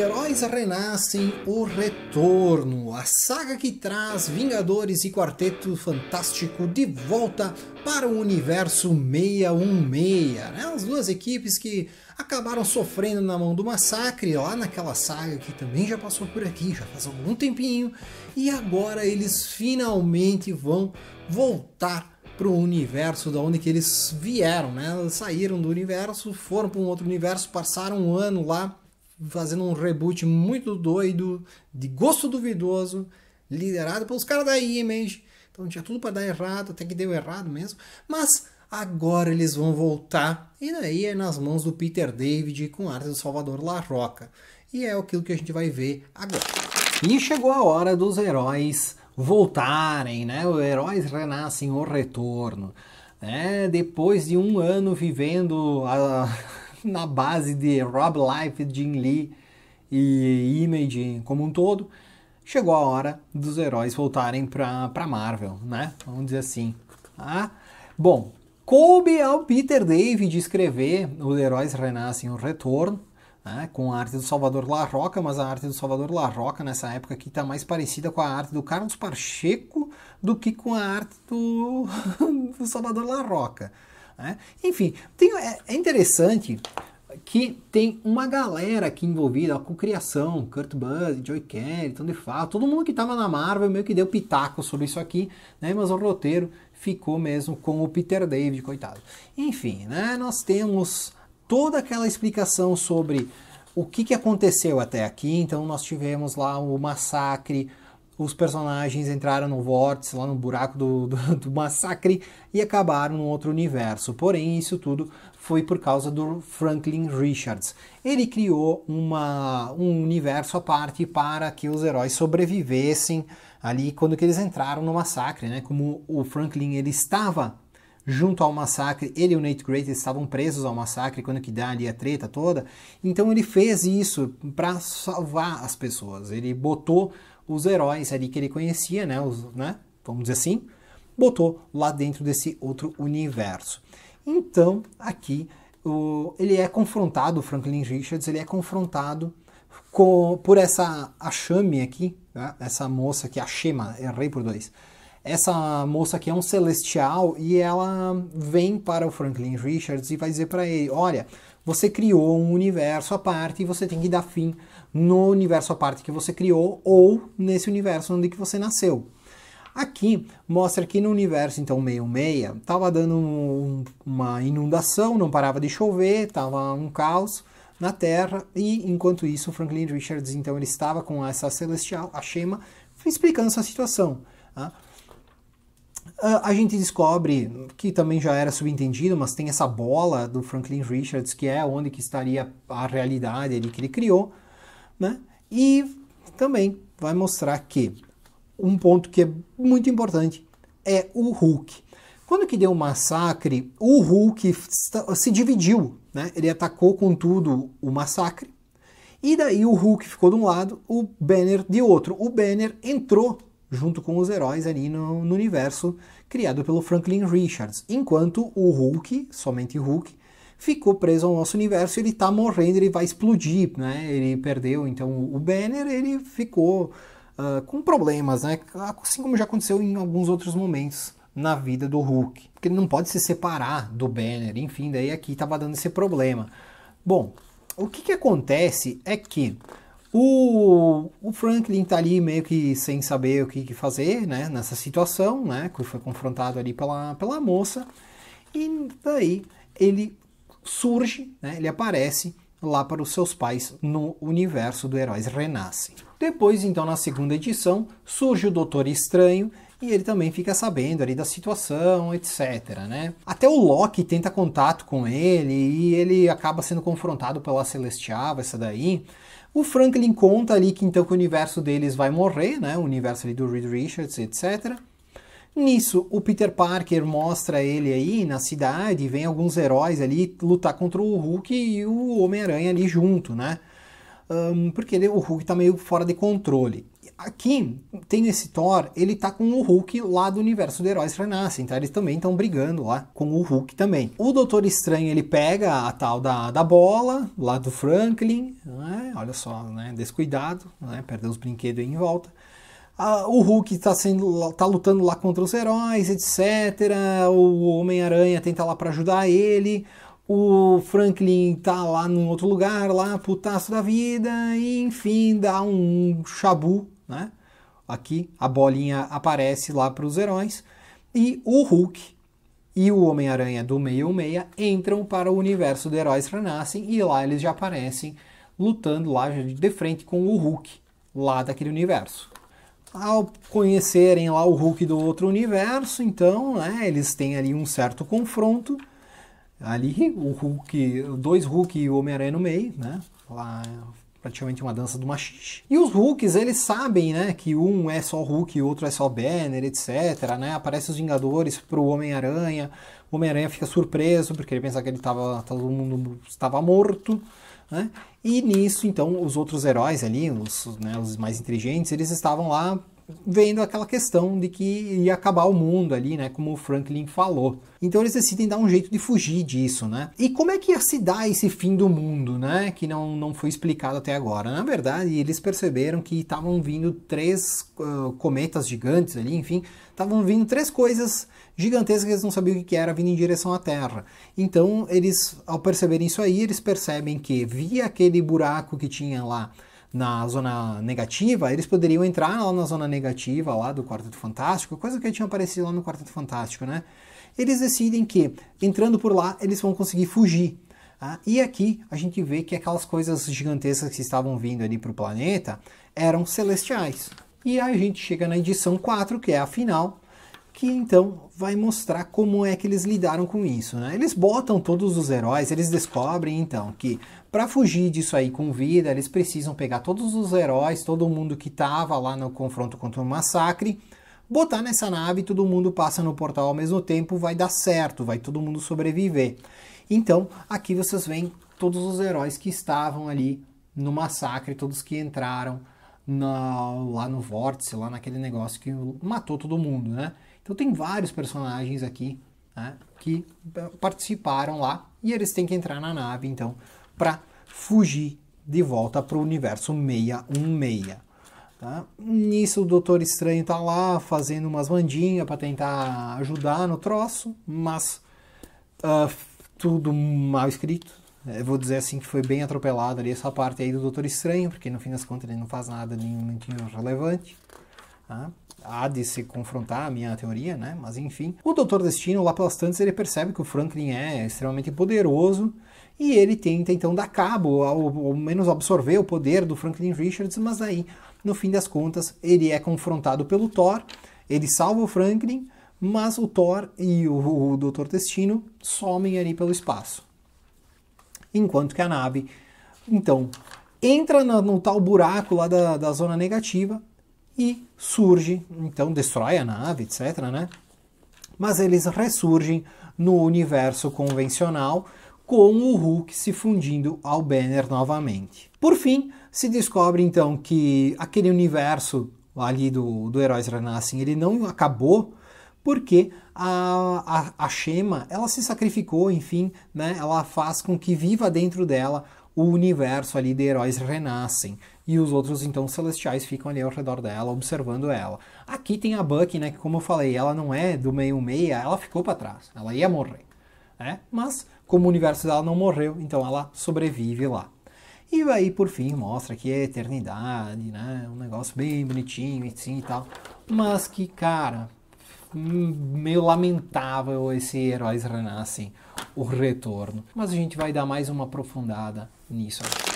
Heróis Renascem O Retorno, a saga que traz Vingadores e Quarteto Fantástico de volta para o universo 616. Né? As duas equipes que acabaram sofrendo na mão do massacre, lá naquela saga que também já passou por aqui, já faz algum tempinho, e agora eles finalmente vão voltar para o universo da onde que eles vieram, né? Saíram do universo, foram para um outro universo, passaram um ano lá fazendo um reboot muito doido, de gosto duvidoso, liderado pelos caras da Image. Então tinha tudo para dar errado, até que deu errado mesmo. Mas agora eles vão voltar, e daí é nas mãos do Peter David com a arte do Salvador La Roca. E é aquilo que a gente vai ver agora. E chegou a hora dos heróis voltarem, né? Os heróis renascem o retorno. Né? Depois de um ano vivendo a, na base de Rob Life, Jim Lee e Image como um todo, chegou a hora dos heróis voltarem para Marvel, né? Vamos dizer assim. Ah, bom, coube ao Peter David escrever Os Heróis Renascem o Retorno, né? com a arte do Salvador Larroca, mas a arte do Salvador Larroca nessa época aqui está mais parecida com a arte do Carlos Pacheco do que com a arte do, do Salvador Larroca. Né? Enfim, tem, é, é interessante que tem uma galera aqui envolvida ó, com criação, Kurt Busiek, Joy Kelly, então de todo mundo que estava na Marvel meio que deu pitaco sobre isso aqui, né? Mas o roteiro ficou mesmo com o Peter David, coitado. Enfim, né? Nós temos toda aquela explicação sobre o que, que aconteceu até aqui. Então nós tivemos lá o massacre os personagens entraram no vórtice, lá no buraco do, do, do, massacre e acabaram no outro universo. Porém, isso tudo foi por causa do Franklin Richards. Ele criou uma, um universo à parte para que os heróis sobrevivessem ali quando que eles entraram no massacre, né? Como o Franklin ele estava junto ao massacre. Ele e o Nate Grey estavam presos ao massacre quando que dá ali a treta toda. Então ele fez isso para salvar as pessoas. Ele botou os heróis ali que ele conhecia, né, os, né, vamos dizer assim, botou lá dentro desse outro universo. Então, aqui o, ele é confrontado, Franklin Richards, ele é confrontado com, por essa achame aqui, né? essa moça que é a errei por dois, essa moça aqui é um celestial e ela vem para o Franklin Richards e vai dizer para ele: olha, você criou um universo à parte e você tem que dar fim no universo à parte que você criou ou nesse universo onde que você nasceu. Aqui mostra que no universo então meio meia, estava dando um, uma inundação, não parava de chover, estava um caos na Terra e enquanto isso Franklin Richards então ele estava com essa celestial, a Shema, explicando essa situação. Tá? Ah, a gente descobre que também já era subentendido, mas tem essa bola do Franklin Richards que é onde que estaria a realidade ali que ele criou, né? E também vai mostrar que um ponto que é muito importante é o Hulk. Quando que deu o massacre, o Hulk se dividiu, né? Ele atacou com tudo o massacre. E daí o Hulk ficou de um lado, o Banner de outro. O Banner entrou junto com os heróis ali no, no universo criado pelo Franklin Richards, enquanto o Hulk, somente o Hulk, ficou preso ao nosso universo, ele tá morrendo, ele vai explodir, né? Ele perdeu, então o Banner, ele ficou uh, com problemas, né? Assim como já aconteceu em alguns outros momentos na vida do Hulk, porque ele não pode se separar do Banner, enfim, daí aqui tava dando esse problema. Bom, o que que acontece é que o, o Franklin está ali meio que sem saber o que, que fazer, né? Nessa situação, né? Que foi confrontado ali pela, pela moça. E daí ele surge, né? Ele aparece lá para os seus pais no universo do Heróis Renasce. Depois, então, na segunda edição, surge o Doutor Estranho, e ele também fica sabendo ali da situação, etc, né? Até o Loki tenta contato com ele e ele acaba sendo confrontado pela Celestial, essa daí. O Franklin conta ali que então que o universo deles vai morrer, né? O universo ali do Reed Richards, etc. Nisso, o Peter Parker mostra ele aí na cidade, vem alguns heróis ali lutar contra o Hulk e o Homem-Aranha ali junto, né? Um, porque ele, o Hulk tá meio fora de controle aqui tem esse Thor, ele tá com o Hulk lá do universo do Heróis Renascem, então eles também estão brigando lá com o Hulk também. O Doutor Estranho, ele pega a tal da, da bola, lá do Franklin, né? olha só, né? descuidado, né? perdeu os brinquedos aí em volta. Ah, o Hulk está sendo tá lutando lá contra os heróis, etc. O Homem-Aranha tenta lá para ajudar ele. O Franklin tá lá num outro lugar, lá putaço da vida, e enfim, dá um chabu né? Aqui a bolinha aparece lá para os heróis. E o Hulk e o Homem-Aranha do meio meio entram para o universo dos Heróis Renascem e lá eles já aparecem lutando lá de frente com o Hulk, lá daquele universo. Ao conhecerem lá o Hulk do outro universo, então né, eles têm ali um certo confronto. Ali o Hulk, dois Hulk e o Homem-Aranha no meio, né? Lá praticamente uma dança do machiste. E os Hulks, eles sabem, né, que um é só Hulk, outro é só Banner, etc, né, aparece os Vingadores pro Homem-Aranha, o Homem-Aranha fica surpreso, porque ele pensa que ele tava, todo mundo estava morto, né, e nisso, então, os outros heróis ali, os, né, os mais inteligentes, eles estavam lá vendo aquela questão de que ia acabar o mundo ali, né, como o Franklin falou. Então eles decidem dar um jeito de fugir disso, né? E como é que ia se dar esse fim do mundo, né, que não, não foi explicado até agora? Na verdade, eles perceberam que estavam vindo três uh, cometas gigantes ali, enfim, estavam vindo três coisas gigantescas que eles não sabiam o que era vindo em direção à Terra. Então, eles ao perceberem isso aí, eles percebem que via aquele buraco que tinha lá na zona negativa, eles poderiam entrar lá na zona negativa lá do Quarteto Fantástico, coisa que tinha aparecido lá no Quarteto Fantástico, né? Eles decidem que, entrando por lá, eles vão conseguir fugir. Tá? e aqui a gente vê que aquelas coisas gigantescas que estavam vindo ali para o planeta eram celestiais. E aí a gente chega na edição 4, que é a final, que então vai mostrar como é que eles lidaram com isso. Né? Eles botam todos os heróis, eles descobrem então que para fugir disso aí com vida, eles precisam pegar todos os heróis, todo mundo que estava lá no confronto contra o massacre, botar nessa nave, todo mundo passa no portal ao mesmo tempo, vai dar certo, vai todo mundo sobreviver. Então, aqui vocês veem todos os heróis que estavam ali no massacre, todos que entraram na, lá no vórtice, lá naquele negócio que matou todo mundo, né? Então tem vários personagens aqui né, que participaram lá e eles têm que entrar na nave, então para fugir de volta para o universo 616. Tá? Nisso o Doutor Estranho está lá fazendo umas mandinhas para tentar ajudar no troço, mas uh, tudo mal escrito. Eu vou dizer assim que foi bem atropelado. ali essa parte aí do Doutor Estranho, porque no fim das contas ele não faz nada nenhum relevante. Tá? há de se confrontar a minha teoria, né? Mas enfim. O Doutor Destino, lá pelas tantas, ele percebe que o Franklin é extremamente poderoso e ele tenta então dar cabo, ao, ao menos absorver o poder do Franklin Richards, mas aí, no fim das contas, ele é confrontado pelo Thor, ele salva o Franklin, mas o Thor e o, o Dr. Destino somem ali pelo espaço. Enquanto que a nave, então, entra no, no tal buraco lá da, da zona negativa e surge, então destrói a nave, etc, né? Mas eles ressurgem no universo convencional, com o Hulk se fundindo ao Banner novamente. Por fim, se descobre então que aquele universo ali do, do Heróis Renascem, ele não acabou porque a, a, a Shema, ela se sacrificou, enfim, né? Ela faz com que viva dentro dela o universo ali de Heróis Renascem. E os outros, então, celestiais ficam ali ao redor dela, observando ela. Aqui tem a Bucky, né? Que como eu falei, ela não é do meio meia, ela ficou para trás. Ela ia morrer né? Mas como o universo dela não morreu, então ela sobrevive lá. E aí, por fim, mostra que é eternidade, né? Um negócio bem bonitinho assim e tal. Mas que, cara, hum, meio lamentável esse Heróis Renascem, assim, o retorno. Mas a gente vai dar mais uma aprofundada nisso aqui.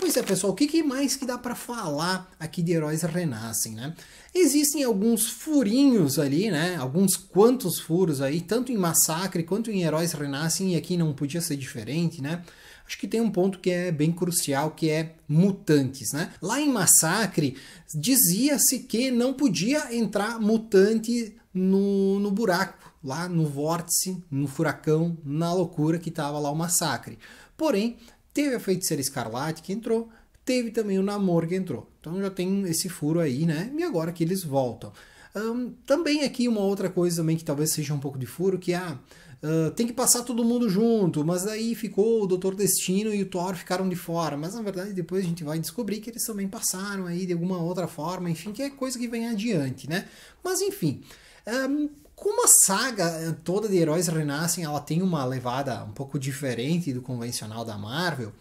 Pois é, pessoal, o que mais que dá para falar aqui de Heróis Renascem, né? Existem alguns furinhos ali, né? Alguns quantos furos aí, tanto em Massacre quanto em Heróis Renascem, e aqui não podia ser diferente, né? acho que tem um ponto que é bem crucial, que é mutantes, né? Lá em Massacre, dizia-se que não podia entrar mutante no, no buraco, lá no vórtice, no furacão, na loucura que estava lá o Massacre. Porém, Teve a feiticeira escarlate que entrou, teve também o namoro que entrou. Então já tem esse furo aí, né? E agora que eles voltam. Um, também aqui uma outra coisa também que talvez seja um pouco de furo, que é, ah, ah, tem que passar todo mundo junto, mas aí ficou o Doutor Destino e o Thor ficaram de fora. Mas na verdade depois a gente vai descobrir que eles também passaram aí de alguma outra forma, enfim, que é coisa que vem adiante, né? Mas enfim. Um, ah, como a saga ah, toda de heróis renascem, ela tem uma levada um pouco diferente do convencional da Marvel,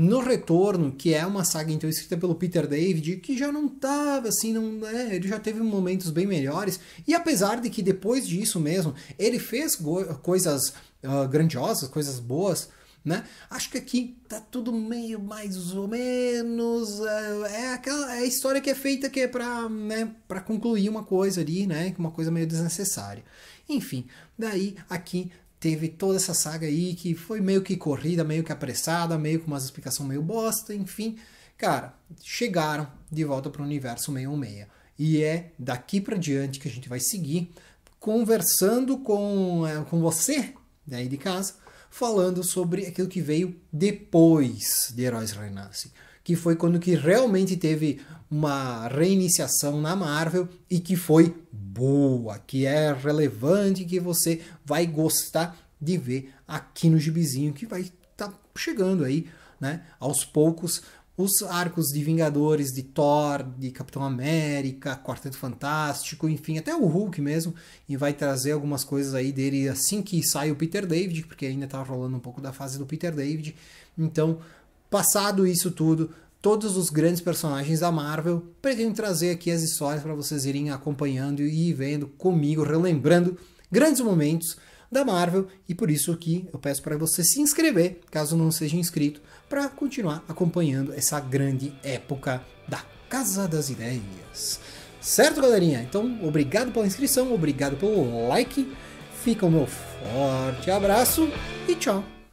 no Retorno, que é uma saga então escrita pelo Peter David, que já não tava assim, não, né, ele já teve momentos bem melhores, e apesar de que depois disso mesmo, ele fez coisas uh, grandiosas, coisas boas, né? Acho que aqui tá tudo meio mais ou menos. Eh, é, aquela é a história que é feita que é para né, pra concluir uma coisa ali, né? Uma coisa meio desnecessária. Enfim, daí aqui teve toda essa saga aí que foi meio que corrida, meio que apressada, meio com umas explicação meio bosta, enfim. Cara, chegaram de volta para o universo 616. E é daqui para diante que a gente vai seguir conversando com, é, com você, daí né, de casa, falando sobre aquilo que veio depois de Heróis Renascem que foi quando que realmente teve uma reiniciação na Marvel e que foi boa, que é relevante, que você vai gostar de ver aqui no gibizinho que vai estar tá chegando aí, né? Aos poucos os arcos de Vingadores, de Thor, de Capitão América, Quarteto Fantástico, enfim, até o Hulk mesmo, e vai trazer algumas coisas aí dele assim que sai o Peter David, porque ainda tá rolando um pouco da fase do Peter David. Então, Passado isso tudo, todos os grandes personagens da Marvel, pretendo trazer aqui as histórias para vocês irem acompanhando e vendo comigo, relembrando grandes momentos da Marvel e por isso que eu peço para você se inscrever, caso não seja inscrito, para continuar acompanhando essa grande época da Casa das Ideias. Certo, galerinha? Então, obrigado pela inscrição, obrigado pelo like. Fica o meu forte abraço e tchau.